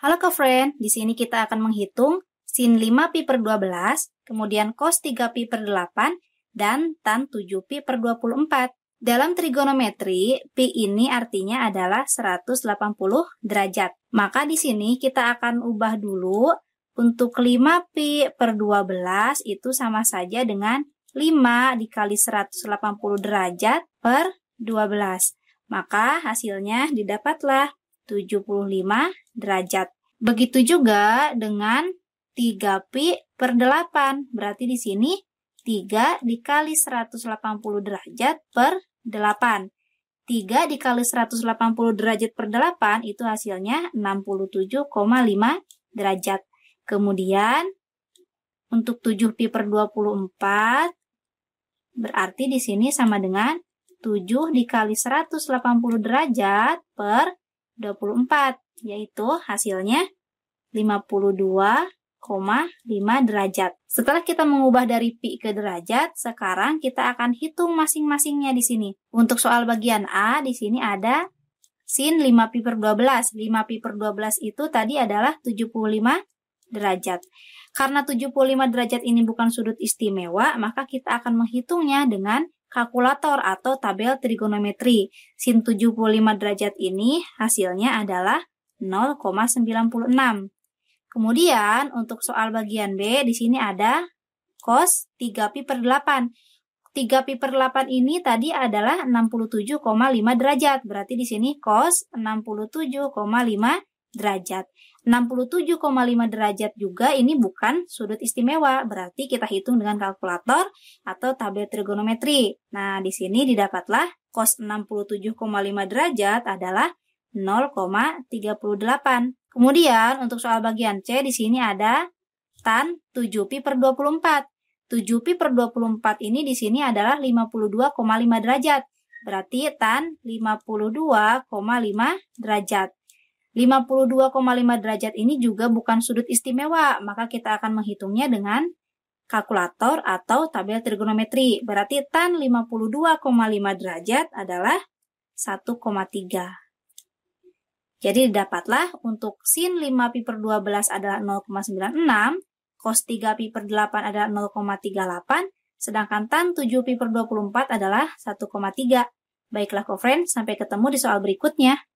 Halo ke friend, di sini kita akan menghitung sin 5 pi per 12, kemudian cos 3 pi per 8, dan tan 7 pi per 24. Dalam trigonometri, pi ini artinya adalah 180 derajat. Maka di sini kita akan ubah dulu untuk 5 pi per 12 itu sama saja dengan 5 dikali 180 derajat per 12. Maka hasilnya didapatlah 75 derajat. Begitu juga dengan 3P per 8. Berarti di sini 3 dikali 180 derajat per 8. 3 dikali 180 derajat per 8 itu hasilnya 67,5 derajat. Kemudian untuk 7pi per 24 berarti di sini sama dengan 7 dikali 180 derajat per 24, yaitu hasilnya 52,5 derajat. Setelah kita mengubah dari pi ke derajat, sekarang kita akan hitung masing-masingnya di sini. Untuk soal bagian A, di sini ada sin 5 pi per 12. 5 pi per 12 itu tadi adalah 75 derajat. Karena 75 derajat ini bukan sudut istimewa, maka kita akan menghitungnya dengan kalkulator atau tabel trigonometri. Sin 75 derajat ini hasilnya adalah 0,96. Kemudian untuk soal bagian B di sini ada cos 3pi per 8. 3pi per 8 ini tadi adalah 67,5 derajat. Berarti di sini cos 67,5 derajat. 67,5 derajat juga ini bukan sudut istimewa, berarti kita hitung dengan kalkulator atau tabel trigonometri. Nah, di sini didapatlah cos 67,5 derajat adalah 0,38. Kemudian untuk soal bagian C di sini ada tan 7pi per 24. 7pi per 24 ini di sini adalah 52,5 derajat. Berarti tan 52,5 derajat. 52,5 derajat ini juga bukan sudut istimewa, maka kita akan menghitungnya dengan kalkulator atau tabel trigonometri. Berarti tan 52,5 derajat adalah 1,3. Jadi didapatlah untuk sin 5 pi per 12 adalah 0,96, cos 3 pi per 8 adalah 0,38, sedangkan tan 7 pi per 24 adalah 1,3. Baiklah, co-friend, sampai ketemu di soal berikutnya.